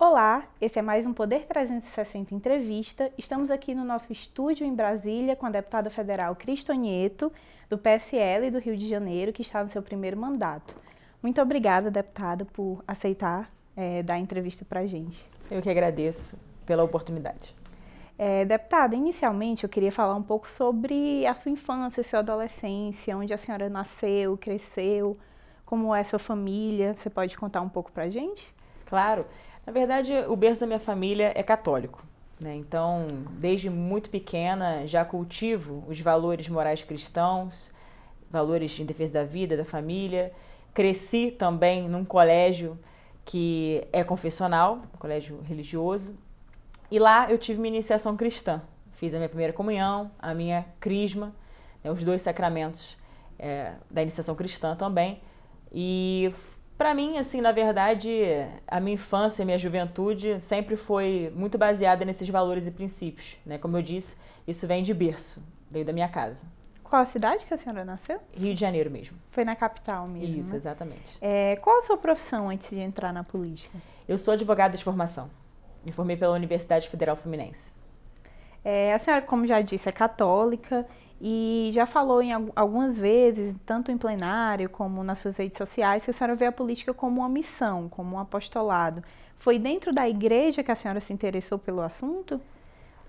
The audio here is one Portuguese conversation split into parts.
Olá, esse é mais um Poder 360 Entrevista. Estamos aqui no nosso estúdio em Brasília com a deputada federal Cristonieto, do PSL do Rio de Janeiro, que está no seu primeiro mandato. Muito obrigada, deputada, por aceitar é, dar entrevista para a gente. Eu que agradeço pela oportunidade. É, deputada, inicialmente eu queria falar um pouco sobre a sua infância, sua adolescência, onde a senhora nasceu, cresceu, como é sua família. Você pode contar um pouco para a gente? Claro. Na verdade, o berço da minha família é católico. Né? Então, desde muito pequena, já cultivo os valores morais cristãos, valores em defesa da vida, da família. Cresci também num colégio que é confessional, um colégio religioso. E lá eu tive minha iniciação cristã. Fiz a minha primeira comunhão, a minha crisma, né, os dois sacramentos é, da iniciação cristã também. E para mim, assim, na verdade, a minha infância, a minha juventude sempre foi muito baseada nesses valores e princípios, né? Como eu disse, isso vem de berço, veio da minha casa. Qual a cidade que a senhora nasceu? Rio de Janeiro mesmo. Foi na capital mesmo. Né? Isso, né? exatamente. É, qual a sua profissão antes de entrar na política? Eu sou advogada de formação. Me formei pela Universidade Federal Fluminense. É, a senhora, como já disse, é católica e já falou em algumas vezes, tanto em plenário como nas suas redes sociais, que a senhora vê a política como uma missão, como um apostolado. Foi dentro da igreja que a senhora se interessou pelo assunto?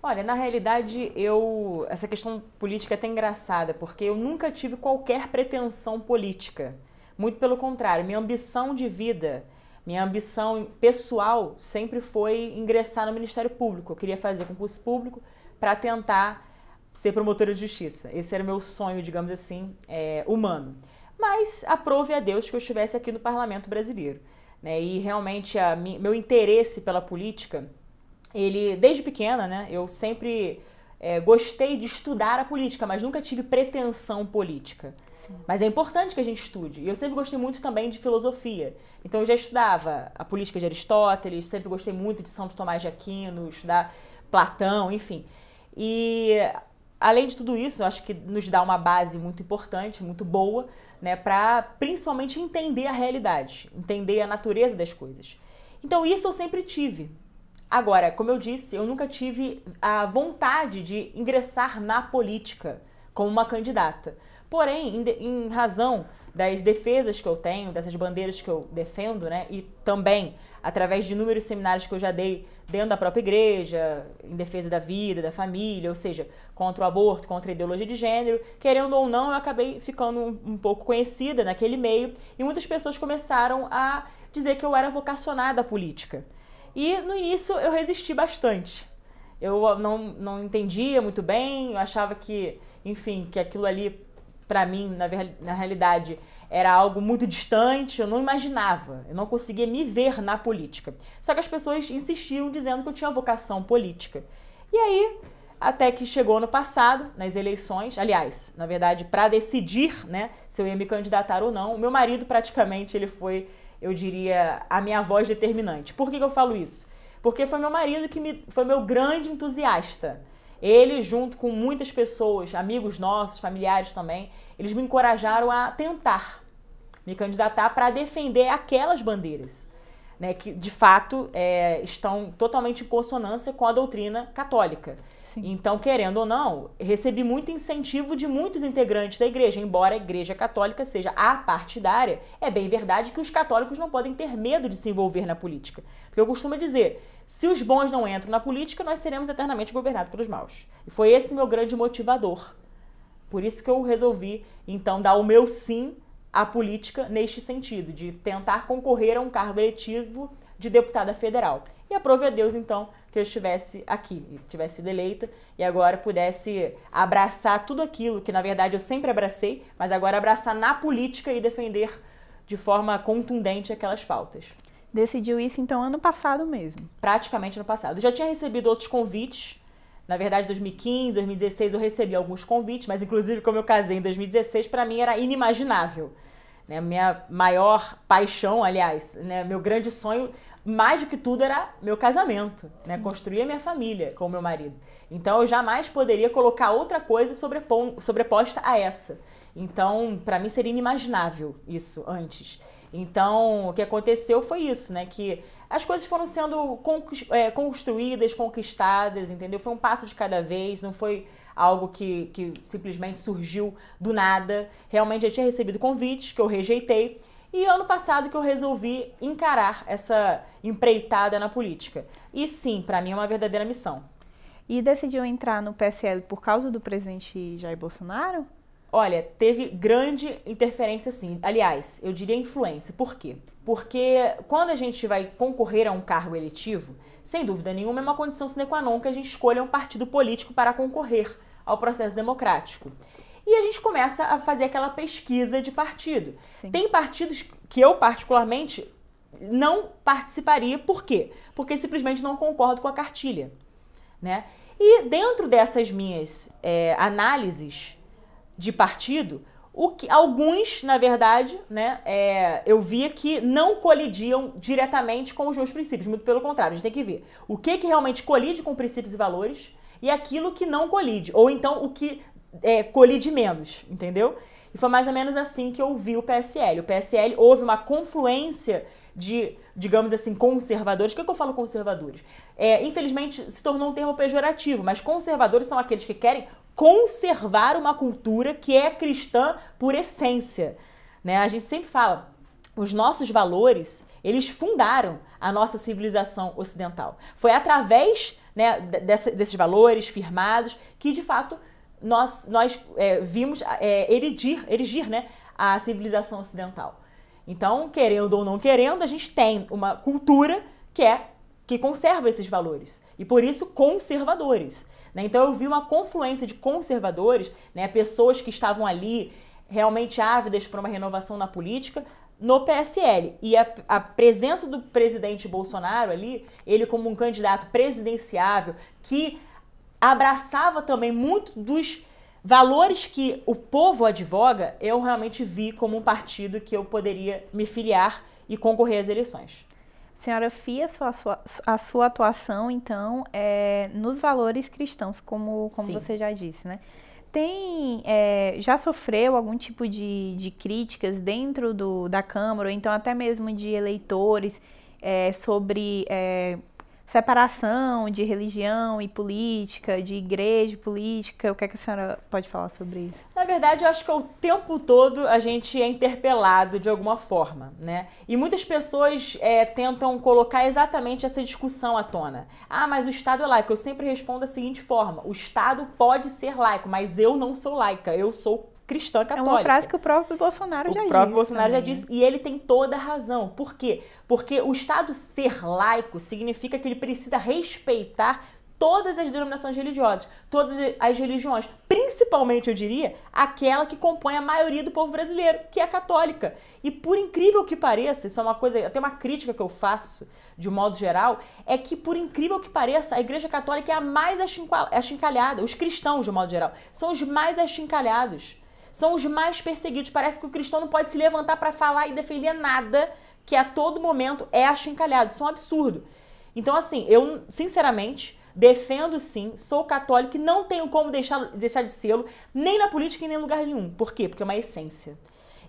Olha, na realidade, eu essa questão política é até engraçada, porque eu nunca tive qualquer pretensão política. Muito pelo contrário, minha ambição de vida, minha ambição pessoal sempre foi ingressar no Ministério Público. Eu queria fazer concurso público para tentar ser promotora de justiça. Esse era o meu sonho, digamos assim, é, humano. Mas aprove a Deus que eu estivesse aqui no parlamento brasileiro. Né? E realmente a, meu interesse pela política, ele desde pequena, né, eu sempre é, gostei de estudar a política, mas nunca tive pretensão política. Mas é importante que a gente estude. E eu sempre gostei muito também de filosofia. Então eu já estudava a política de Aristóteles, sempre gostei muito de Santo Tomás de Aquino, estudar Platão, enfim. E além de tudo isso, eu acho que nos dá uma base muito importante, muito boa, né, para principalmente entender a realidade, entender a natureza das coisas. Então, isso eu sempre tive. Agora, como eu disse, eu nunca tive a vontade de ingressar na política como uma candidata. Porém, em, razão das defesas que eu tenho, dessas bandeiras que eu defendo, né? E também através de inúmeros seminários que eu já dei dentro da própria igreja, em defesa da vida, da família, ou seja, contra o aborto, contra a ideologia de gênero. Querendo ou não, eu acabei ficando um, pouco conhecida naquele meio e muitas pessoas começaram a dizer que eu era vocacionada à política. E no início eu resisti bastante. Eu não, não entendia muito bem, eu achava que, enfim, que aquilo ali para mim, na, na realidade, era algo muito distante, eu não imaginava, eu não conseguia me ver na política. Só que as pessoas insistiam dizendo que eu tinha vocação política. E aí, até que chegou no passado, nas eleições, aliás, na verdade, para decidir, né, se eu ia me candidatar ou não, o meu marido praticamente ele foi, eu diria, a minha voz determinante. Por que, que eu falo isso? Porque foi meu marido que me, foi meu grande entusiasta ele, junto com muitas pessoas, amigos nossos, familiares também, eles me encorajaram a tentar me candidatar para defender aquelas bandeiras, né, que de fato é, estão totalmente em consonância com a doutrina católica. Sim. Então, querendo ou não, recebi muito incentivo de muitos integrantes da igreja. Embora a igreja católica seja a partidária, é bem verdade que os católicos não podem ter medo de se envolver na política. Porque eu costumo dizer, se os bons não entram na política, nós seremos eternamente governados pelos maus. E foi esse meu grande motivador. Por isso que eu resolvi, então, dar o meu sim à política neste sentido, de tentar concorrer a um cargo eletivo de deputada federal. E aprove a Deus, então, que eu estivesse aqui, tivesse sido eleita e agora pudesse abraçar tudo aquilo que na verdade eu sempre abracei, mas agora abraçar na política e defender de forma contundente aquelas pautas. Decidiu isso então ano passado mesmo? Praticamente ano passado. Eu já tinha recebido outros convites. Na verdade, 2015, 2016 eu recebi alguns convites, mas inclusive como eu casei em 2016, para mim era inimaginável. Né? Minha maior paixão, aliás, né? meu grande sonho mais do que tudo era meu casamento, né? Construir a minha família com o meu marido. Então eu jamais poderia colocar outra coisa sobreposta a essa. Então, para mim seria inimaginável isso antes. Então, o que aconteceu foi isso, né? Que as coisas foram sendo é, construídas, conquistadas, entendeu? Foi um passo de cada vez, não foi algo que, que simplesmente surgiu do nada. Realmente eu tinha recebido convites que eu rejeitei. E ano passado que eu resolvi encarar essa empreitada na política. E sim, para mim é uma verdadeira missão. E decidiu entrar no PSL por causa do presidente Jair Bolsonaro? Olha, teve grande interferência sim. Aliás, eu diria influência. Por quê? Porque quando a gente vai concorrer a um cargo eletivo, sem dúvida nenhuma é uma condição sine qua non que a gente escolha um partido político para concorrer ao processo democrático e a gente começa a fazer aquela pesquisa de partido. Sim. Tem partidos que eu, particularmente, não participaria, por quê? Porque simplesmente não concordo com a cartilha. Né? E dentro dessas minhas é, análises de partido, o que, alguns, na verdade, né, é, eu via que não colidiam diretamente com os meus princípios, muito pelo contrário, a gente tem que ver o que, que realmente colide com princípios e valores e aquilo que não colide, ou então o que é, colide menos, entendeu? E foi mais ou menos assim que eu vi o PSL. O PSL houve uma confluência de, digamos assim, conservadores. O que, é que eu falo conservadores? É, infelizmente se tornou um termo pejorativo, mas conservadores são aqueles que querem conservar uma cultura que é cristã por essência. Né? A gente sempre fala, os nossos valores, eles fundaram a nossa civilização ocidental. Foi através né, desses valores firmados que, de fato, nós, nós é, vimos é, erigir, erigir né, a civilização ocidental. Então, querendo ou não querendo, a gente tem uma cultura que é que conserva esses valores e por isso conservadores. Né? Então eu vi uma confluência de conservadores, né, pessoas que estavam ali realmente ávidas para uma renovação na política no PSL e a, a, presença do presidente Bolsonaro ali, ele como um candidato presidenciável que abraçava também muito dos valores que o povo advoga, eu realmente vi como um partido que eu poderia me filiar e concorrer às eleições. Senhora Fia, sua, sua, a sua atuação, então, é nos valores cristãos, como, como você já disse, né? Tem, é, já sofreu algum tipo de, de críticas dentro do, da Câmara, ou então até mesmo de eleitores, é, sobre é, separação de religião e política, de igreja e política. O que, é que a senhora pode falar sobre isso? Na verdade, eu acho que o tempo todo a gente é interpelado de alguma forma, né? E muitas pessoas é, tentam colocar exatamente essa discussão à tona. Ah, mas o Estado é laico. Eu sempre respondo da seguinte forma: o Estado pode ser laico, mas eu não sou laica, eu sou cristã católica. É uma frase que o próprio Bolsonaro o já disse. O próprio Bolsonaro também. já disse. E ele tem toda a razão. Por quê? Porque o Estado ser laico significa que ele precisa respeitar todas as denominações religiosas, todas as religiões, principalmente, eu diria, aquela que compõe a maioria do povo brasileiro, que é a católica. E por incrível que pareça, isso é uma coisa, até uma crítica que eu faço, de um modo geral, é que por incrível que pareça, a Igreja Católica é a mais achincalhada, os cristãos, de um modo geral, são os mais achincalhados são os mais perseguidos. Parece que o cristão não pode se levantar para falar e defender nada que a todo momento é achincalhado. Isso é um absurdo. Então, assim, eu, sinceramente, defendo sim, sou católico e não tenho como deixar, deixar de ser, nem na política e nem em lugar nenhum. Por quê? Porque é uma essência.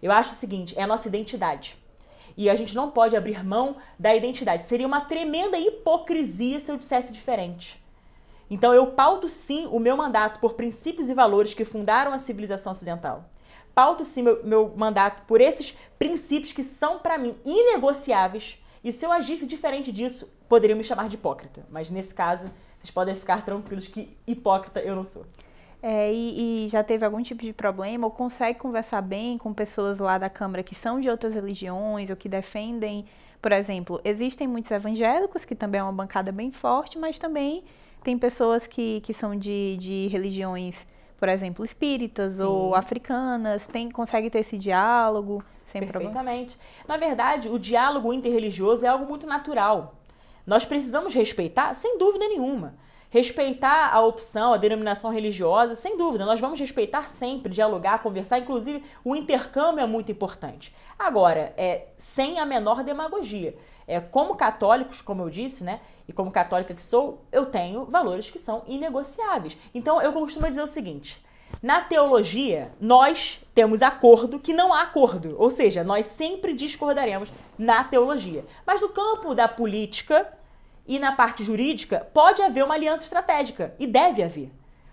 Eu acho o seguinte, é a nossa identidade. E a gente não pode abrir mão da identidade. Seria uma tremenda hipocrisia se eu dissesse diferente. Então eu pauto sim o meu mandato por princípios e valores que fundaram a civilização ocidental. Pauto sim meu, meu mandato por esses princípios que são para mim inegociáveis. E se eu agisse diferente disso, poderiam me chamar de hipócrita. Mas nesse caso, vocês podem ficar tranquilos que hipócrita eu não sou. É, e, e, já teve algum tipo de problema ou consegue conversar bem com pessoas lá da Câmara que são de outras religiões ou que defendem, por exemplo, existem muitos evangélicos, que também é uma bancada bem forte, mas também tem pessoas que, que são de, de religiões, por exemplo, espíritas Sim. ou africanas, tem, consegue ter esse diálogo sem Perfeitamente. Problema. Na verdade, o diálogo interreligioso é algo muito natural. Nós precisamos respeitar, sem dúvida nenhuma. Respeitar a opção, a denominação religiosa, sem dúvida, nós vamos respeitar sempre, dialogar, conversar, inclusive o intercâmbio é muito importante. Agora, é sem a menor demagogia. É, como católicos, como eu disse, né? E como católica que sou, eu tenho valores que são inegociáveis. Então eu costumo dizer o seguinte: na teologia, nós temos acordo que não há acordo, ou seja, nós sempre discordaremos na teologia. Mas no campo da política e na parte jurídica, pode haver uma aliança estratégica e deve haver.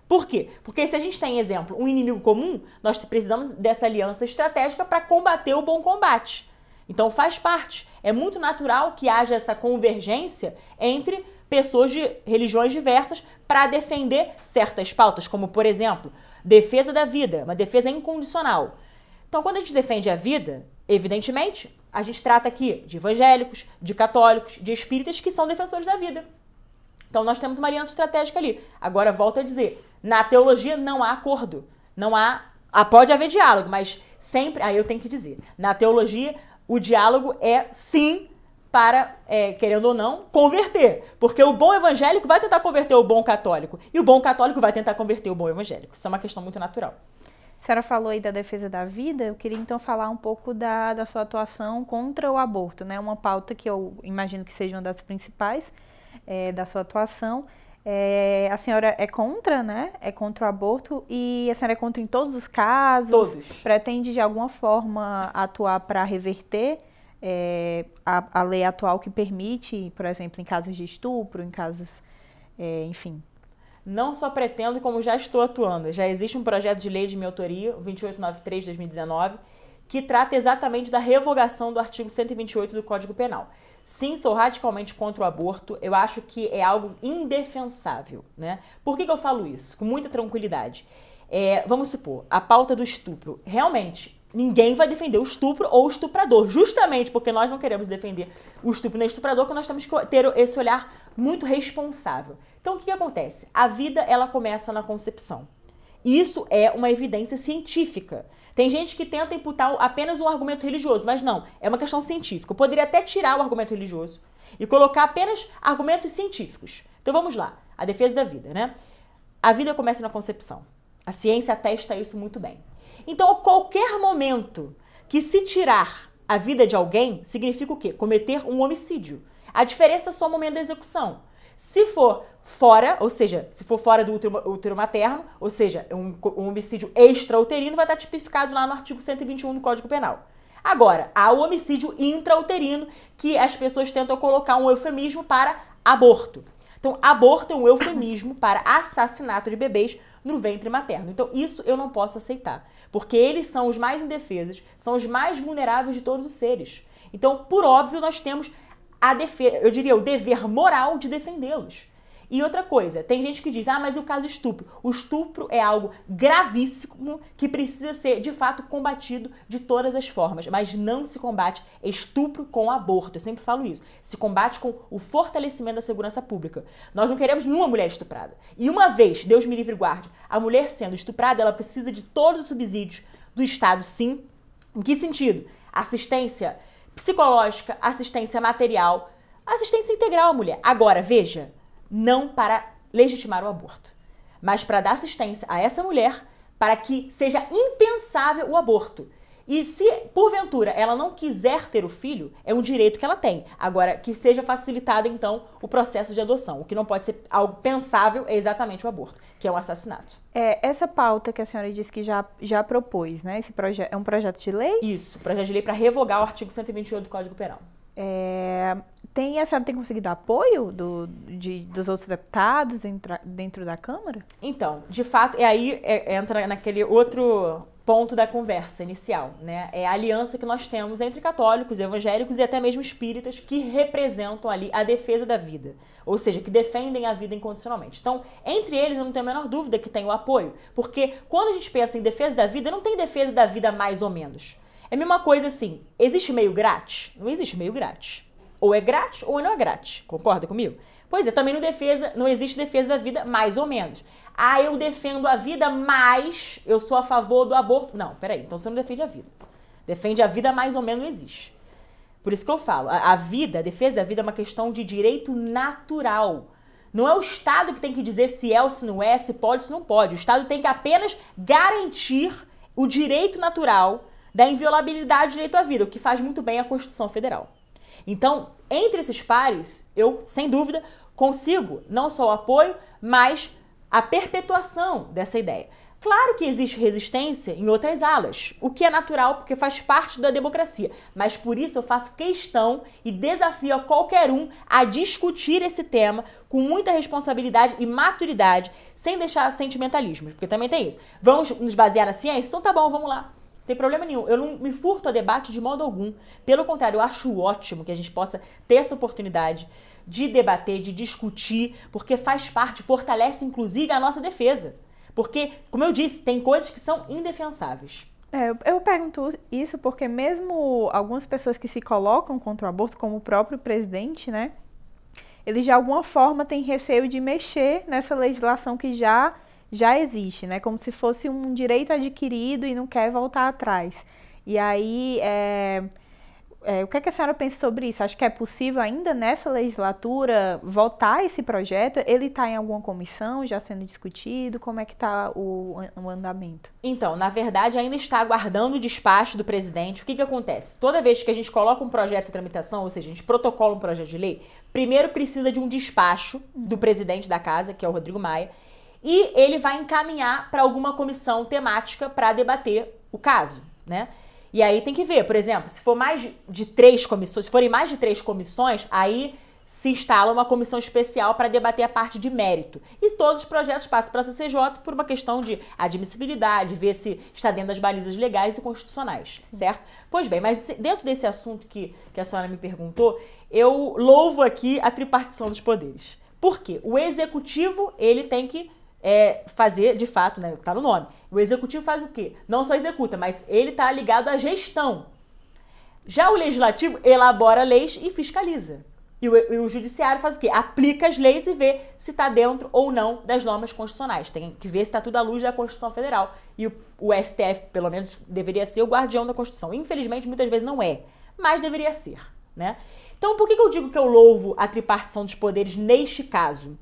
Por quê? Porque se a gente tem, exemplo, um inimigo comum, nós precisamos dessa aliança estratégica para combater o bom combate. Então faz parte. É muito natural que haja essa convergência entre pessoas de religiões diversas para defender certas pautas, como por exemplo, defesa da vida, uma defesa incondicional. Então, quando a gente defende a vida, evidentemente, a gente trata aqui de evangélicos, de católicos, de espíritas que são defensores da vida. Então, nós temos uma aliança estratégica ali. Agora, volto a dizer, na teologia não há acordo, não há ah, pode haver diálogo, mas sempre, aí eu tenho que dizer, na teologia o diálogo é sim para, é, querendo ou não, converter. Porque o bom evangélico vai tentar converter o bom católico. E o bom católico vai tentar converter o bom evangélico. Isso é uma questão muito natural. A senhora falou aí da defesa da vida, eu queria então falar um pouco da, da sua atuação contra o aborto, né? Uma pauta que eu imagino que seja uma das principais é, da sua atuação. É, a senhora é contra, né? É contra o aborto e a senhora é contra em todos os casos? Todos. Pretende de alguma forma atuar para reverter é, a, a, lei atual que permite, por exemplo, em casos de estupro, em casos. É, enfim. Não só pretendo, como já estou atuando. Já existe um projeto de lei de minha autoria, 2893-2019, que trata exatamente da revogação do artigo 128 do Código Penal. Sim, sou radicalmente contra o aborto. Eu acho que é algo indefensável, né? Por que, que eu falo isso? Com muita tranquilidade. É, vamos supor, a pauta do estupro. Realmente, ninguém vai defender o estupro ou o estuprador, justamente porque nós não queremos defender o estupro nem o estuprador, que nós temos que ter esse olhar muito responsável. Então, o que, que acontece? A vida, ela começa na concepção. Isso é uma evidência científica. Tem gente que tenta imputar apenas um argumento religioso, mas não, é uma questão científica. Eu poderia até tirar o argumento religioso e colocar apenas argumentos científicos. Então vamos lá, a defesa da vida, né? A vida começa na concepção. A ciência atesta isso muito bem. Então, qualquer momento que se tirar a vida de alguém significa o quê? Cometer um homicídio. A diferença é só o momento da execução. Se for fora, ou seja, se for fora do útero, útero materno, ou seja, um, um homicídio extrauterino, vai estar tipificado lá no artigo 121 do Código Penal. Agora, há o homicídio intrauterino, que as pessoas tentam colocar um eufemismo para aborto. Então, aborto é um eufemismo para assassinato de bebês no ventre materno. Então, isso eu não posso aceitar, porque eles são os mais indefesos, são os mais vulneráveis de todos os seres. Então, por óbvio, nós temos a defesa, eu diria, o dever moral de defendê-los. E outra coisa, tem gente que diz, ah, mas e o caso estupro? O estupro é algo gravíssimo que precisa ser, de fato, combatido de todas as formas. Mas não se combate estupro com aborto. Eu sempre falo isso. Se combate com o fortalecimento da segurança pública. Nós não queremos nenhuma mulher estuprada. E uma vez, Deus me livre e guarde, a mulher sendo estuprada, ela precisa de todos os subsídios do Estado, sim. Em que sentido? Assistência psicológica, assistência material, assistência integral à mulher. Agora, veja, não para legitimar o aborto, mas para dar assistência a essa mulher para que seja impensável o aborto. E se, porventura, ela não quiser ter o filho, é um direito que ela tem. Agora, que seja facilitado, então, o processo de adoção. O que não pode ser algo pensável é exatamente o aborto, que é um assassinato. É, essa pauta que a senhora disse que já, já propôs, né? Esse é um projeto de lei? Isso, projeto de lei para revogar o artigo 128 do Código Penal. É, tem, a senhora tem conseguido apoio do, de, dos outros deputados dentro, dentro da Câmara? Então, de fato, e é aí é, entra naquele outro ponto da conversa inicial, né? É a aliança que nós temos entre católicos, evangélicos e até mesmo espíritas que representam ali a defesa da vida, ou seja, que defendem a vida incondicionalmente. Então, entre eles, eu não tenho a menor dúvida que tem o apoio, porque quando a gente pensa em defesa da vida, não tem defesa da vida mais ou menos. É a mesma coisa assim, existe meio grátis? Não existe meio grátis. Ou é grátis ou não é grátis. Concorda comigo? Pois é, também no defesa, não existe defesa da vida mais ou menos ah, eu defendo a vida, mas eu sou a favor do aborto. Não, peraí, então você não defende a vida. Defende a vida mais ou menos existe. Por isso que eu falo, a, a vida, a defesa da vida é uma questão de direito natural. Não é o Estado que tem que dizer se é ou se não é, se pode ou se não pode. O Estado tem que apenas garantir o direito natural da inviolabilidade do direito à vida, o que faz muito bem a Constituição Federal. Então, entre esses pares, eu, sem dúvida, consigo não só o apoio, mas a perpetuação dessa ideia. Claro que existe resistência em outras alas, o que é natural porque faz parte da democracia, mas por isso eu faço questão e desafio a qualquer um a discutir esse tema com muita responsabilidade e maturidade, sem deixar sentimentalismo, porque também tem isso. Vamos nos basear na ciência? Então tá bom, vamos lá tem problema nenhum. Eu não me furto a debate de modo algum. Pelo contrário, eu acho ótimo que a gente possa ter essa oportunidade de debater, de discutir, porque faz parte, fortalece inclusive a nossa defesa. Porque, como eu disse, tem coisas que são indefensáveis. É, eu pergunto isso porque mesmo algumas pessoas que se colocam contra o aborto, como o próprio presidente, né? Ele de alguma forma tem receio de mexer nessa legislação que já já existe, né? Como se fosse um direito adquirido e não quer voltar atrás. E aí, é, é, o que, é que, a senhora pensa sobre isso? Acho que é possível ainda nessa legislatura votar esse projeto? Ele está em alguma comissão já sendo discutido? Como é que está o, o, andamento? Então, na verdade, ainda está aguardando o despacho do presidente. O que, que acontece? Toda vez que a gente coloca um projeto de tramitação, ou seja, a gente protocola um projeto de lei, primeiro precisa de um despacho do presidente da casa, que é o Rodrigo Maia, e ele vai encaminhar para alguma comissão temática para debater o caso, né? E aí tem que ver, por exemplo, se for mais de três comissões, se forem mais de três comissões, aí se instala uma comissão especial para debater a parte de mérito. E todos os projetos passam para a CCJ por uma questão de admissibilidade, ver se está dentro das balizas legais e constitucionais, certo? Pois bem, mas dentro desse assunto que, que a senhora me perguntou, eu louvo aqui a tripartição dos poderes. Por quê? O executivo, ele tem que é, fazer, de fato, né? Tá no nome. O executivo faz o quê? Não só executa, mas ele está ligado à gestão. Já o legislativo elabora leis e fiscaliza. E o, e o judiciário faz o quê? Aplica as leis e vê se está dentro ou não das normas constitucionais. Tem que ver se está tudo à luz da Constituição Federal. E o, o STF, pelo menos, deveria ser o guardião da Constituição. Infelizmente, muitas vezes não é, mas deveria ser. Né? Então, por que, que eu digo que eu louvo a tripartição dos poderes neste caso?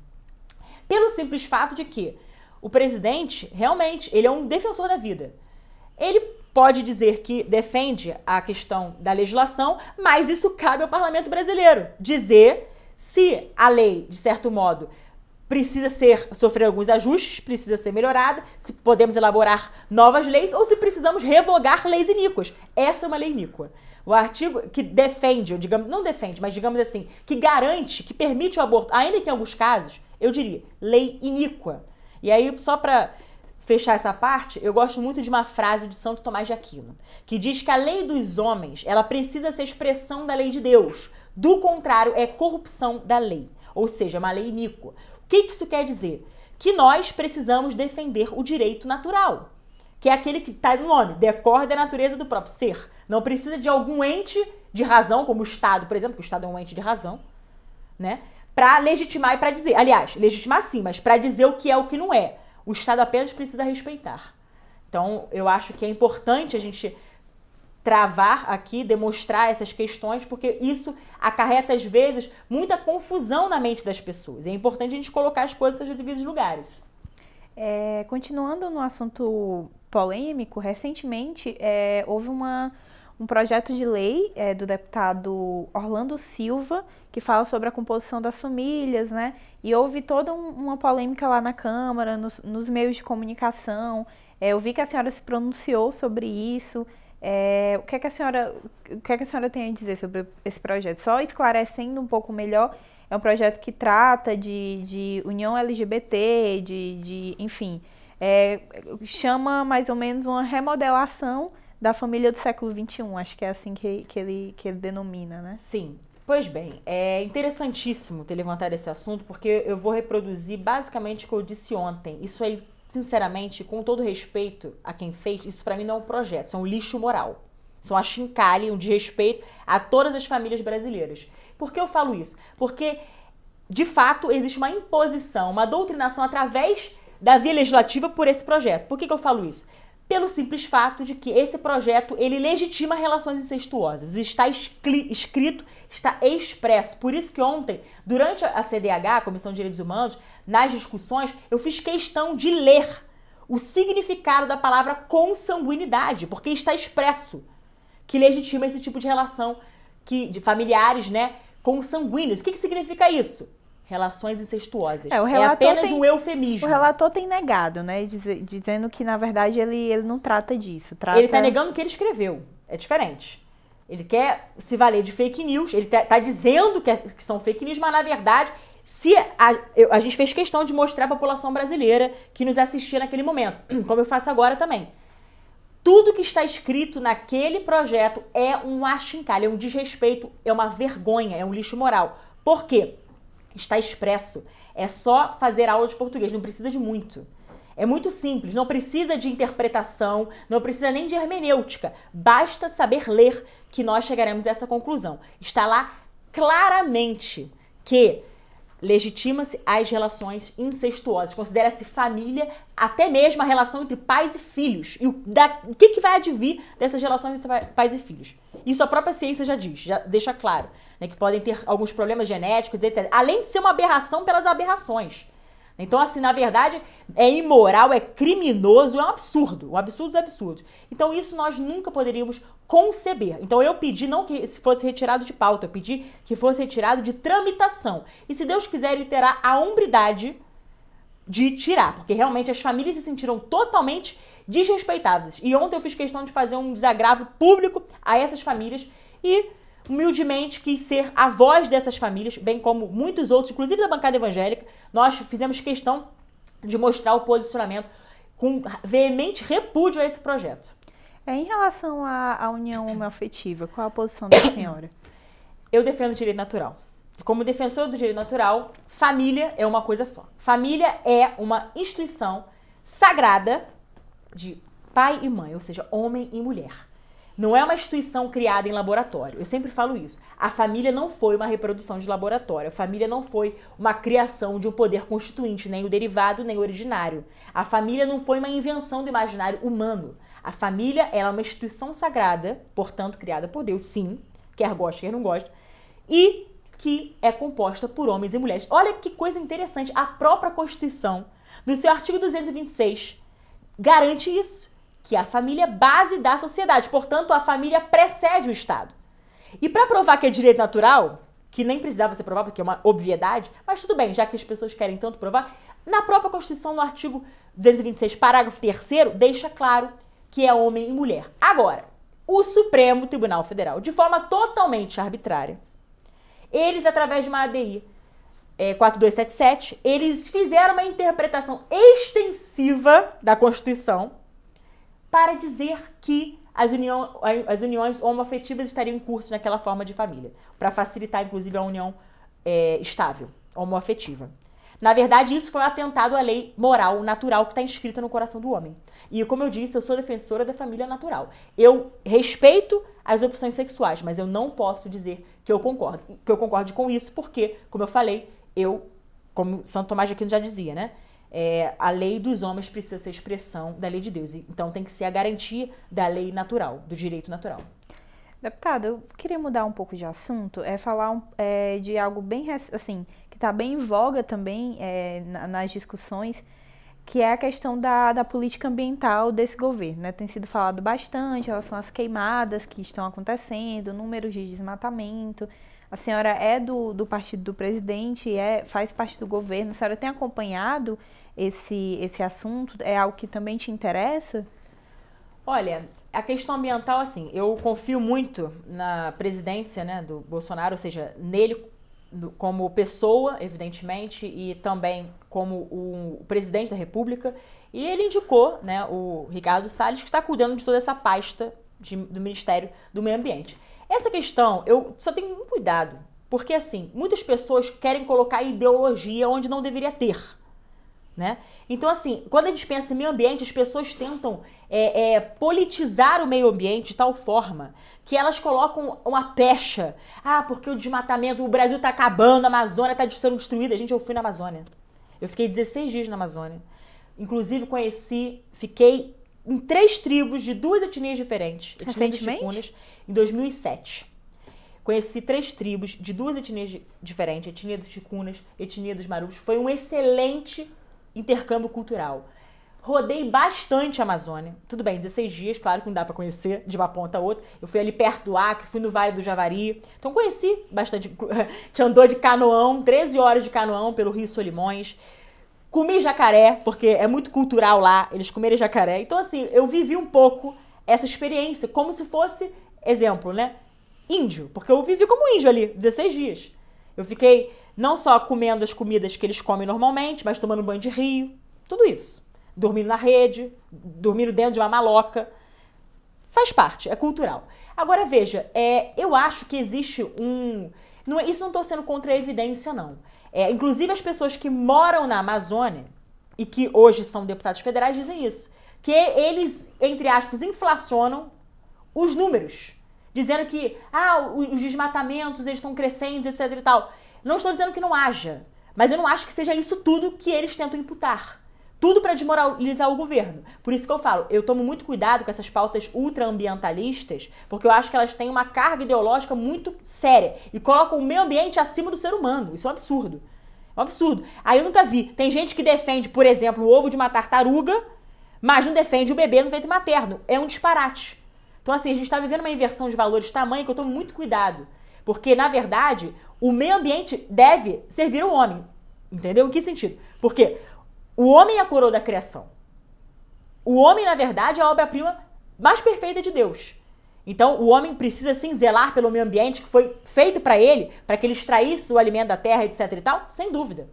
Pelo simples fato de que o presidente, realmente, ele é um defensor da vida. Ele pode dizer que defende a questão da legislação, mas isso cabe ao parlamento brasileiro. Dizer se a lei, de certo modo, precisa ser sofrer alguns ajustes, precisa ser melhorada, se podemos elaborar novas leis ou se precisamos revogar leis iníquas. Essa é uma lei iníqua. O artigo que defende, digamos, não defende, mas digamos assim, que garante, que permite o aborto, ainda que em alguns casos, eu diria, lei iníqua. E aí, só para fechar essa parte, eu gosto muito de uma frase de Santo Tomás de Aquino, que diz que a lei dos homens, ela precisa ser expressão da lei de Deus. Do contrário, é corrupção da lei, ou seja, é uma lei iníqua. O que isso quer dizer? Que nós precisamos defender o direito natural, que é aquele que está no nome, decorre da natureza do próprio ser. Não precisa de algum ente de razão, como o Estado, por exemplo, que o Estado é um ente de razão, né? para legitimar e para dizer. Aliás, legitimar sim, mas para dizer o que é o que não é. O Estado apenas precisa respeitar. Então, eu acho que é importante a gente travar aqui, demonstrar essas questões, porque isso acarreta, às vezes, muita confusão na mente das pessoas. É importante a gente colocar as coisas nos seus devidos lugares. É, continuando no assunto polêmico, recentemente é, houve uma um projeto de lei é, do deputado Orlando Silva, que fala sobre a composição das famílias, né? E houve toda um, uma polêmica lá na Câmara, nos, nos meios de comunicação. É, eu vi que a senhora se pronunciou sobre isso. É, o que, é que a senhora, o que, é que a senhora tem a dizer sobre esse projeto? Só esclarecendo um pouco melhor, é um projeto que trata de, de união LGBT, de, de enfim, é, chama mais ou menos uma remodelação da família do século XXI, acho que é assim que, que, ele, que ele denomina, né? Sim. Pois bem, é interessantíssimo ter levantado esse assunto, porque eu vou reproduzir basicamente o que eu disse ontem. Isso aí, sinceramente, com todo respeito a quem fez, isso para mim não é um projeto, isso é um lixo moral. Isso é um achincalhe, um desrespeito a todas as famílias brasileiras. Por que eu falo isso? Porque, de fato, existe uma imposição, uma doutrinação através da via legislativa por esse projeto. Por que, que eu falo isso? pelo simples fato de que esse projeto ele legitima relações incestuosas. Está escrito, está expresso. Por isso que ontem, durante a CDH, a Comissão de Direitos Humanos, nas discussões, eu fiz questão de ler o significado da palavra consanguinidade, porque está expresso que legitima esse tipo de relação que de familiares, né, consanguíneos. O que, que significa isso? relações incestuosas. É, é apenas tem, um eufemismo. O relator tem negado, né? Diz, dizendo que, na verdade, ele, ele não trata disso. Trata... Ele está negando o que ele escreveu. É diferente. Ele quer se valer de fake news, ele está tá dizendo que, é, que, são fake news, mas na verdade, se a, eu, a gente fez questão de mostrar à população brasileira que nos assistia naquele momento, como eu faço agora também. Tudo que está escrito naquele projeto é um achincalho, é um desrespeito, é uma vergonha, é um lixo moral. Por quê? Está expresso. É só fazer aula de português, não precisa de muito. É muito simples, não precisa de interpretação, não precisa nem de hermenêutica. Basta saber ler que nós chegaremos a essa conclusão. Está lá claramente que Legitima-se as relações incestuosas. Considera-se família até mesmo a relação entre pais e filhos. E o, da, que, que vai advir dessas relações entre pais e filhos? Isso a própria ciência já diz, já deixa claro. Né, que podem ter alguns problemas genéticos, etc. Além de ser uma aberração pelas aberrações. Então, assim, na verdade, é imoral, é criminoso, é um absurdo, um absurdo dos absurdos. Então, isso nós nunca poderíamos conceber. Então, eu pedi não que fosse retirado de pauta, eu pedi que fosse retirado de tramitação. E se Deus quiser, ele terá a hombridade de tirar, porque realmente as famílias se sentiram totalmente desrespeitadas. E ontem eu fiz questão de fazer um desagravo público a essas famílias e humildemente quis ser a voz dessas famílias, bem como muitos outros, inclusive da bancada evangélica. Nós fizemos questão de mostrar o posicionamento com veemente repúdio a esse projeto. É, em relação à, à união homoafetiva, qual a posição da senhora? Eu defendo o direito natural. Como defensor do direito natural, família é uma coisa só. Família é uma instituição sagrada de pai e mãe, ou seja, homem e mulher. Não é uma instituição criada em laboratório. Eu sempre falo isso. A família não foi uma reprodução de laboratório. A família não foi uma criação de um poder constituinte, nem o derivado, nem o originário. A família não foi uma invenção do imaginário humano. A família é uma instituição sagrada, portanto, criada por Deus, sim, quer goste, quer não goste, e que é composta por homens e mulheres. Olha que coisa interessante. A própria Constituição, no seu artigo 226, garante isso que é a família é base da sociedade, portanto, a família precede o Estado. E para provar que é direito natural, que nem precisava ser provado, porque é uma obviedade, mas tudo bem, já que as pessoas querem tanto provar, na própria Constituição, no artigo 226, parágrafo 3, deixa claro que é homem e mulher. Agora, o Supremo Tribunal Federal, de forma totalmente arbitrária, eles, através de uma ADI é, 4277, eles fizeram uma interpretação extensiva da Constituição para dizer que as, união, as uniões homoafetivas estariam em curso naquela forma de família, para facilitar, inclusive, a união é, estável, homoafetiva. Na verdade, isso foi um atentado à lei moral, natural, que está inscrita no coração do homem. E como eu disse, eu sou defensora da família natural. Eu respeito as opções sexuais, mas eu não posso dizer que eu concordo, que eu concorde com isso, porque, como eu falei, eu, como Santo Tomás de Aquino já dizia, né? é, a lei dos homens precisa ser expressão da lei de Deus. Então tem que ser a garantia da lei natural, do direito natural. Deputada, eu queria mudar um pouco de assunto, é falar é, de algo bem assim que está bem em voga também é, nas discussões, que é a questão da, da política ambiental desse governo. Né? Tem sido falado bastante Elas são as queimadas que estão acontecendo, números de desmatamento. A senhora é do, do partido do presidente, é, faz parte do governo. A senhora tem acompanhado esse, esse assunto? É algo que também te interessa? Olha, a questão ambiental, assim, eu confio muito na presidência né, do Bolsonaro, ou seja, nele como pessoa, evidentemente, e também como o presidente da República, e ele indicou né, o Ricardo Salles, que está cuidando de toda essa pasta de, do Ministério do Meio Ambiente. Essa questão, eu só tenho um cuidado, porque assim, muitas pessoas querem colocar ideologia onde não deveria ter. Né? Então, assim, quando a gente pensa em meio ambiente, as pessoas tentam é, é, politizar o meio ambiente de tal forma que elas colocam uma pecha. Ah, porque o desmatamento, o Brasil está acabando, a Amazônia está sendo destruída. Gente, eu fui na Amazônia. Eu fiquei 16 dias na Amazônia. Inclusive, conheci, fiquei em três tribos de duas etnias diferentes. Etnia dos Chicunas, em 2007. Conheci três tribos de duas etnias diferentes. Etnia dos Ticunas, etnia dos Marubos. Foi um excelente intercâmbio cultural rodei bastante a Amazônia. Tudo bem, 16 dias, claro que não dá para conhecer de uma ponta a outra. Eu fui ali perto do Acre, fui no Vale do Javari. Então conheci bastante. Te andou de canoão, 13 horas de canoão pelo Rio Solimões. Comi jacaré, porque é muito cultural lá, eles comerem jacaré. Então, assim, eu vivi um pouco essa experiência, como se fosse, exemplo, né? Índio, porque eu vivi como índio ali, 16 dias. Eu fiquei não só comendo as comidas que eles comem normalmente, mas tomando banho de rio, tudo isso dormindo na rede, dormindo dentro de uma maloca. Faz parte, é cultural. Agora veja, é, eu acho que existe um. Não, é, isso não estou sendo contra a evidência, não. É, inclusive, as pessoas que moram na Amazônia e que hoje são deputados federais dizem isso. Que eles, entre aspas, inflacionam os números. Dizendo que ah, os desmatamentos eles estão crescendo, etc. e tal. Não estou dizendo que não haja, mas eu não acho que seja isso tudo que eles tentam imputar. Tudo para desmoralizar o governo. Por isso que eu falo, eu tomo muito cuidado com essas pautas ultraambientalistas, porque eu acho que elas têm uma carga ideológica muito séria e colocam o meio ambiente acima do ser humano. Isso é um absurdo. É um absurdo. Aí eu nunca vi. Tem gente que defende, por exemplo, o ovo de uma tartaruga, mas não defende o bebê no ventre materno. É um disparate. Então, assim, a gente está vivendo uma inversão de valores tamanho que eu tomo muito cuidado. Porque, na verdade, o meio ambiente deve servir ao homem. Entendeu? Em que sentido? Porque o homem é a coroa da criação. O homem, na verdade, é a obra-prima mais perfeita de Deus. Então, o homem precisa sim zelar pelo meio ambiente que foi feito para ele, para que ele extraísse o alimento da terra, etc e tal, sem dúvida.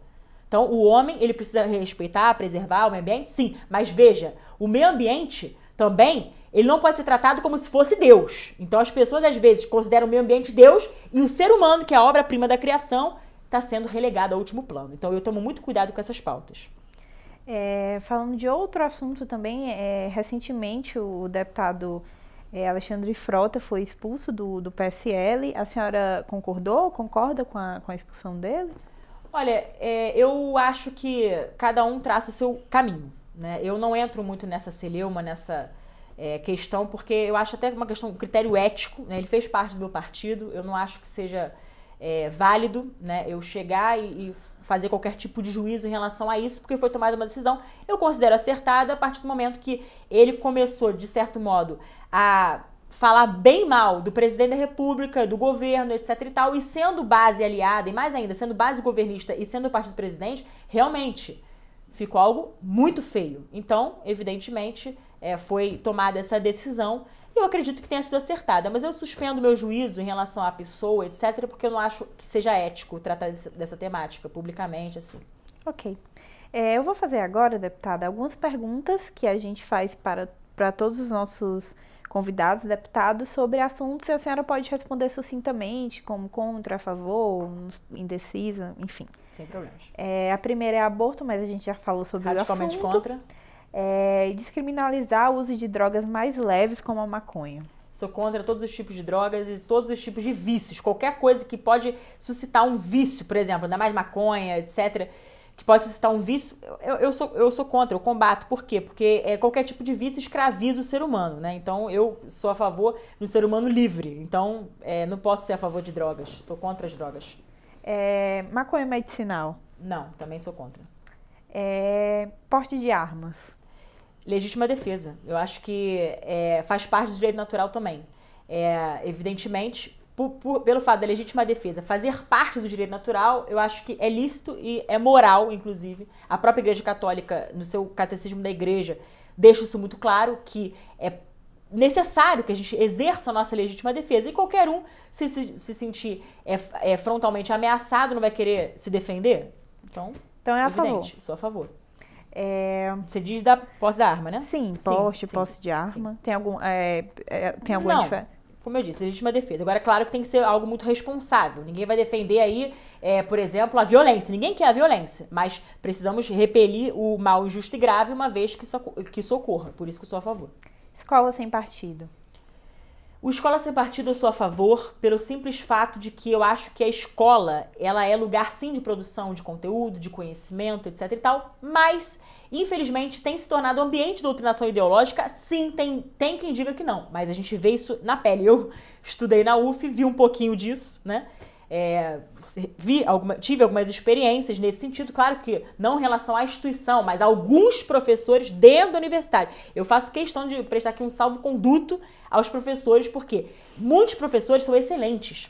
Então, o homem, ele precisa respeitar, preservar o meio ambiente, sim. Mas veja, o meio ambiente também, ele não pode ser tratado como se fosse Deus. Então, as pessoas, às vezes, consideram o meio ambiente Deus e o ser humano, que é a obra-prima da criação, está sendo relegado ao último plano. Então, eu tomo muito cuidado com essas pautas. É, falando de outro assunto também, é, recentemente o deputado é, Alexandre Frota foi expulso do, do PSL. A senhora concordou, concorda com a, com a expulsão dele? Olha, é, eu acho que cada um traça o seu caminho. Né? Eu não entro muito nessa celeuma, nessa é, questão, porque eu acho até uma questão, um critério ético. Né? Ele fez parte do meu partido, eu não acho que seja é, válido né, eu chegar e, e, fazer qualquer tipo de juízo em relação a isso, porque foi tomada uma decisão, eu considero acertada a partir do momento que ele começou, de certo modo, a falar bem mal do presidente da república, do governo, etc e tal, e sendo base aliada, e mais ainda, sendo base governista e sendo parte do presidente, realmente ficou algo muito feio. Então, evidentemente, é, foi tomada essa decisão eu acredito que tenha sido acertada, mas eu suspendo meu juízo em relação à pessoa, etc., porque eu não acho que seja ético tratar dessa temática publicamente, assim. Ok. É, eu vou fazer agora, deputada, algumas perguntas que a gente faz para, para todos os nossos convidados, deputados, sobre assuntos e a senhora pode responder sucintamente, como contra, a favor, indecisa, enfim. Sem problemas. É, a primeira é aborto, mas a gente já falou sobre o assunto. contra é, e descriminalizar o uso de drogas mais leves como a maconha. Sou contra todos os tipos de drogas e todos os tipos de vícios. Qualquer coisa que pode suscitar um vício, por exemplo, ainda mais maconha, etc., que pode suscitar um vício, eu, eu, sou, eu sou contra, eu combato. Por quê? Porque é, qualquer tipo de vício escraviza o ser humano, né? Então eu sou a favor do ser humano livre. Então é, não posso ser a favor de drogas. Sou contra as drogas. É, maconha medicinal? Não, também sou contra. É, porte de armas? legítima defesa. Eu acho que é, faz parte do direito natural também. É, evidentemente, por, por, pelo fato da legítima defesa fazer parte do direito natural, eu acho que é lícito e é moral, inclusive. A própria Igreja Católica, no seu Catecismo da Igreja, deixa isso muito claro, que é necessário que a gente exerça a nossa legítima defesa. E qualquer um, se se, se sentir é, é, frontalmente ameaçado, não vai querer se defender? Então, então é a evidente, favor. sou a favor. É... Você diz da posse da arma, né? Sim, poste, sim, posse sim, de arma. Sim. Tem algum. É, é, tem alguma Não. Diferença? Como eu disse, legítima defesa. Agora, é claro que tem que ser algo muito responsável. Ninguém vai defender aí, é, por exemplo, a violência. Ninguém quer a violência, mas precisamos repelir o mal injusto e grave uma vez que isso, que isso ocorra. Por isso que eu sou a favor. Escola sem partido. O Escola Sem Partido eu sou a favor, pelo simples fato de que eu acho que a escola, ela é lugar sim de produção de conteúdo, de conhecimento, etc e tal, mas infelizmente tem se tornado um ambiente de doutrinação ideológica. Sim, tem, tem quem diga que não, mas a gente vê isso na pele. Eu estudei na UF, vi um pouquinho disso, né? é, vi alguma, tive algumas experiências nesse sentido, claro que não em relação à instituição, mas alguns professores dentro da universidade. Eu faço questão de prestar aqui um salvo-conduto aos professores, porque muitos professores são excelentes.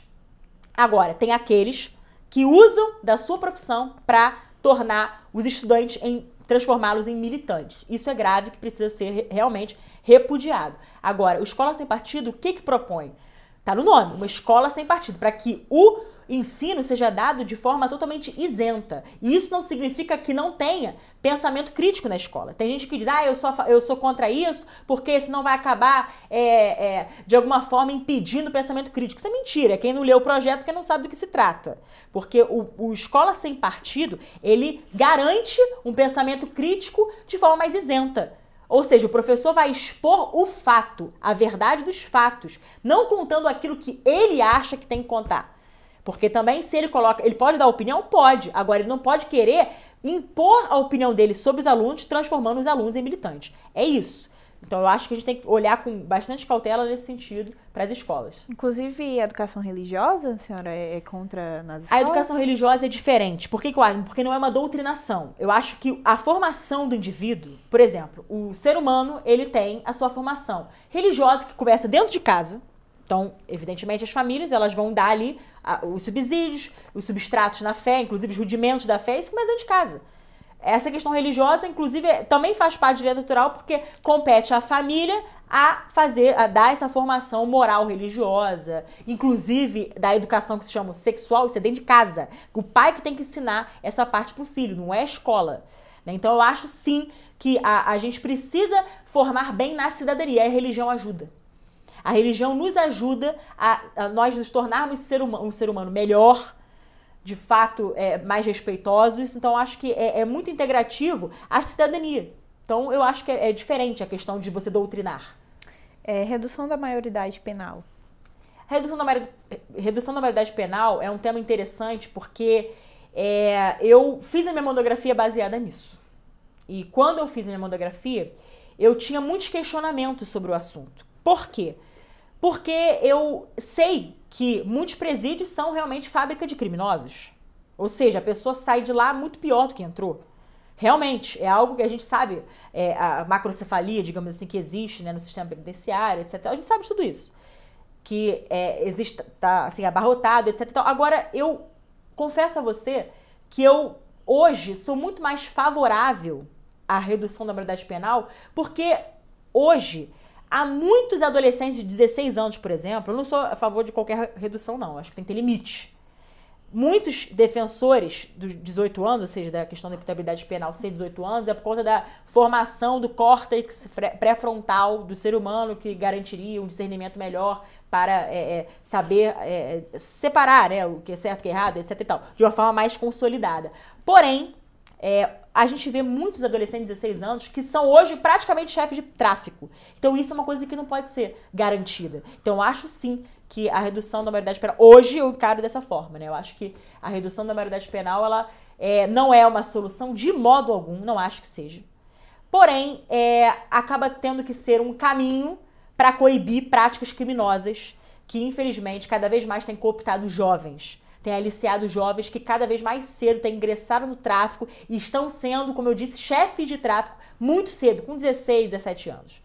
Agora, tem aqueles que usam da sua profissão para tornar os estudantes em transformá-los em militantes. Isso é grave, que precisa ser realmente repudiado. Agora, o Escola Sem Partido, o que, que propõe? Tá no nome, uma escola sem partido, para que o ensino seja dado de forma totalmente isenta. E isso não significa que não tenha pensamento crítico na escola. Tem gente que diz, ah, eu sou, eu sou contra isso porque senão vai acabar é, é, de alguma forma impedindo o pensamento crítico. Isso é mentira. É quem não leu o projeto que não sabe do que se trata. Porque o, o Escola Sem Partido, ele garante um pensamento crítico de forma mais isenta. Ou seja, o professor vai expor o fato, a verdade dos fatos, não contando aquilo que ele acha que tem que contar. Porque também se ele coloca, ele pode dar opinião, pode. Agora ele não pode querer impor a opinião dele sobre os alunos, transformando os alunos em militantes. É isso. Então eu acho que a gente tem que olhar com bastante cautela nesse sentido para as escolas. Inclusive, a educação religiosa, a senhora, é, é contra nas escolas? A educação religiosa é diferente. Por que, que eu acho? Porque não é uma doutrinação. Eu acho que a formação do indivíduo, por exemplo, o ser humano, ele tem a sua formação religiosa que começa dentro de casa, então, evidentemente, as famílias elas vão dar ali os subsídios, os substratos na fé, inclusive os rudimentos da fé, isso começa dentro de casa. Essa questão religiosa, inclusive, é, também faz parte do lei natural, porque compete à família a fazer, a dar essa formação moral religiosa, inclusive da educação que se chama sexual, isso é dentro de casa. O pai que tem que ensinar essa parte para o filho, não é a escola. Né? Então eu acho sim que a, a gente precisa formar bem na cidadania, e a religião ajuda. A religião nos ajuda a, a nós nos tornarmos ser um, ser humano melhor, de fato, é, mais respeitosos. Então, acho que é, é, muito integrativo a cidadania. Então, eu acho que é, é diferente a questão de você doutrinar. É, redução da maioridade penal. Redução da, redução da maioridade penal é um tema interessante porque é, eu fiz a minha monografia baseada nisso. E quando eu fiz a minha monografia, eu tinha muitos questionamentos sobre o assunto. Por quê? Porque eu sei que muitos presídios são realmente fábrica de criminosos. Ou seja, a pessoa sai de lá muito pior do que entrou. Realmente, é algo que a gente sabe, é, a macrocefalia, digamos assim, que existe né, no sistema penitenciário, etc. A gente sabe tudo isso. Que é, existe, tá assim, abarrotado, etc. Então, agora, eu confesso a você que eu, hoje, sou muito mais favorável à redução da moralidade penal, porque hoje Há muitos adolescentes de 16 anos, por exemplo, eu não sou a favor de qualquer redução, não. Acho que tem que ter limite. Muitos defensores dos 18 anos, ou seja, da questão da imputabilidade penal ser 18 anos, é por conta da formação do córtex pré-frontal do ser humano, que garantiria um discernimento melhor para é, é, saber é, é separar né, o que é certo e o que é errado, etc. E tal, de uma forma mais consolidada. Porém, é, a gente vê muitos adolescentes de 16 anos que são hoje praticamente chefes de tráfico. Então isso é uma coisa que não pode ser garantida. Então eu acho sim que a redução da maioridade penal, hoje eu encaro dessa forma, né? Eu acho que a redução da maioridade penal, ela é, não é uma solução de modo algum, não acho que seja. Porém, é, acaba tendo que ser um caminho para coibir práticas criminosas que, infelizmente, cada vez mais têm cooptado jovens tem aliciado jovens que cada vez mais cedo têm ingressado no tráfico e estão sendo, como eu disse, chefes de tráfico muito cedo, com 16, 17 anos.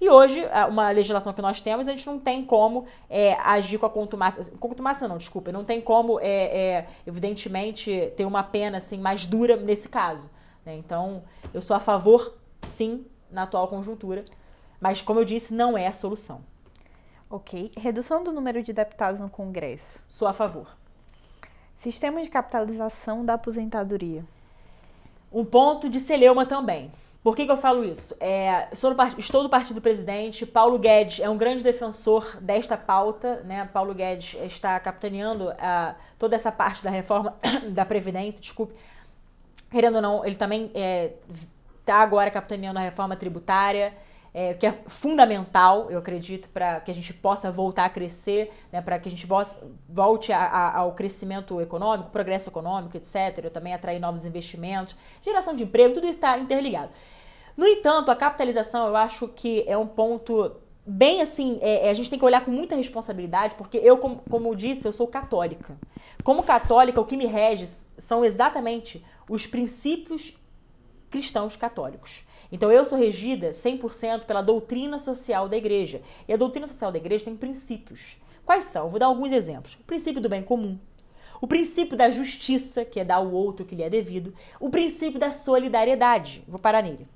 E hoje, uma legislação que nós temos, a gente não tem como é, agir com a contumácia. Assim, contumácia não, desculpa. Não tem como, é, é, evidentemente, ter uma pena assim, mais dura nesse caso. Né? Então, eu sou a favor, sim, na atual conjuntura. Mas, como eu disse, não é a solução. Ok. Redução do número de deputados no Congresso. Sou a favor. Sistema de capitalização da aposentadoria. Um ponto de celeuma também. Por que, que eu falo isso? É, do estou do partido do presidente. Paulo Guedes é um grande defensor desta pauta. Né? Paulo Guedes está capitaneando ah, toda essa parte da reforma da Previdência, desculpe. Querendo ou não, ele também está é, tá agora capitaneando a reforma tributária é, que é fundamental, eu acredito, para que a gente possa voltar a crescer, né, para que a gente volte a, a, ao crescimento econômico, progresso econômico, etc. Eu também atrair novos investimentos, geração de emprego, tudo está interligado. No entanto, a capitalização eu acho que é um ponto bem assim, é, é a gente tem que olhar com muita responsabilidade, porque eu, como, como disse, eu sou católica. Como católica, o que me rege são exatamente os princípios cristãos católicos. Então eu sou regida 100% pela doutrina social da igreja. E a doutrina social da igreja tem princípios. Quais são? Vou dar alguns exemplos. O princípio do bem comum, o princípio da justiça, que é dar ao outro o que lhe é devido, o princípio da solidariedade. Vou parar nele.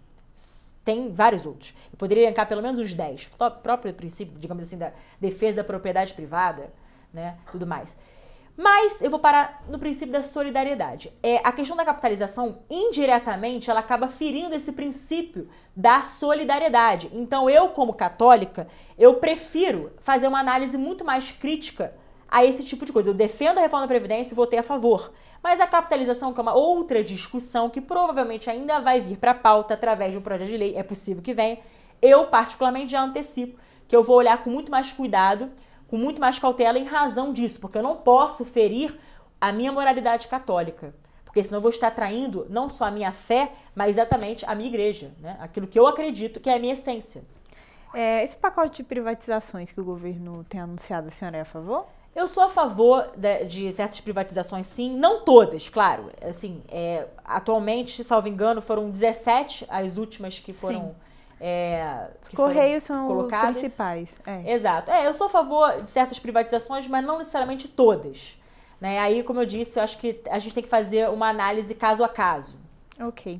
Tem vários outros. Eu poderia elencar pelo menos uns 10. O próprio princípio, digamos assim, da defesa da propriedade privada, né, tudo mais. Mas eu vou parar no princípio da solidariedade. É, a questão da capitalização, indiretamente, ela acaba ferindo esse princípio da solidariedade. Então, eu, como católica, eu prefiro fazer uma análise muito mais crítica a esse tipo de coisa. Eu defendo a reforma da Previdência e votei a favor. Mas a capitalização, que é uma outra discussão que provavelmente ainda vai vir para a pauta através de um projeto de lei, é possível que venha, eu particularmente já antecipo que eu vou olhar com muito mais cuidado com muito mais cautela em razão disso, porque eu não posso ferir a minha moralidade católica. Porque senão eu vou estar traindo não só a minha fé, mas exatamente a minha igreja, né? aquilo que eu acredito que é a minha essência. É, esse pacote de privatizações que o governo tem anunciado, a senhora é a favor? Eu sou a favor de, de certas privatizações, sim, não todas, claro. Assim, é, atualmente, salvo engano, foram 17 as últimas que foram sim é, Correios são colocadas. os principais. É. Exato. É, eu sou a favor de certas privatizações, mas não necessariamente todas. Né? Aí, como eu disse, eu acho que a gente tem que fazer uma análise caso a caso. Ok.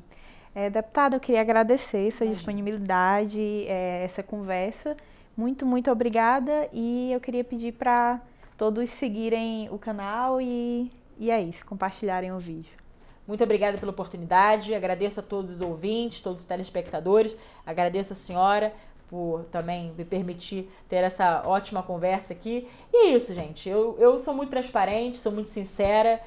É, deputada, eu queria agradecer sua disponibilidade, é, essa conversa. Muito, muito obrigada e eu queria pedir para todos seguirem o canal e, e é isso, compartilharem o vídeo. Muito obrigada pela oportunidade. Agradeço a todos os ouvintes, todos os telespectadores. Agradeço a senhora por também me permitir ter essa ótima conversa aqui. E é isso, gente. Eu, eu sou muito transparente, sou muito sincera.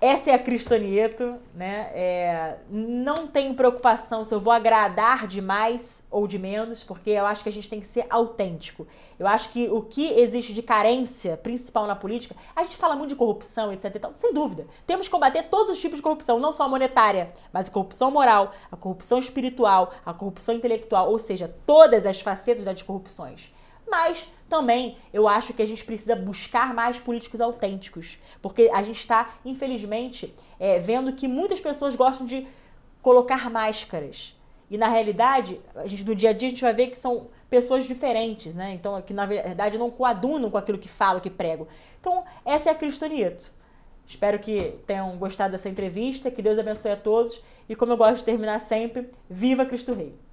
Essa é a Cristonieto, né? É, não tem preocupação se eu vou agradar de mais ou de menos, porque eu acho que a gente tem que ser autêntico. Eu acho que o que existe de carência principal na política, a gente fala muito de corrupção, etc. sem dúvida. Temos que combater todos os tipos de corrupção, não só a monetária, mas a corrupção moral, a corrupção espiritual, a corrupção intelectual, ou seja, todas as facetas das corrupções mas também eu acho que a gente precisa buscar mais políticos autênticos, porque a gente está, infelizmente, é, vendo que muitas pessoas gostam de colocar máscaras. E na realidade, a gente, no dia a dia a gente vai ver que são pessoas diferentes, né? Então, que na verdade não coadunam com aquilo que falo, que prego. Então, essa é a Cristonieto. Espero que tenham gostado dessa entrevista, que Deus abençoe a todos e como eu gosto de terminar sempre, viva Cristo Rei!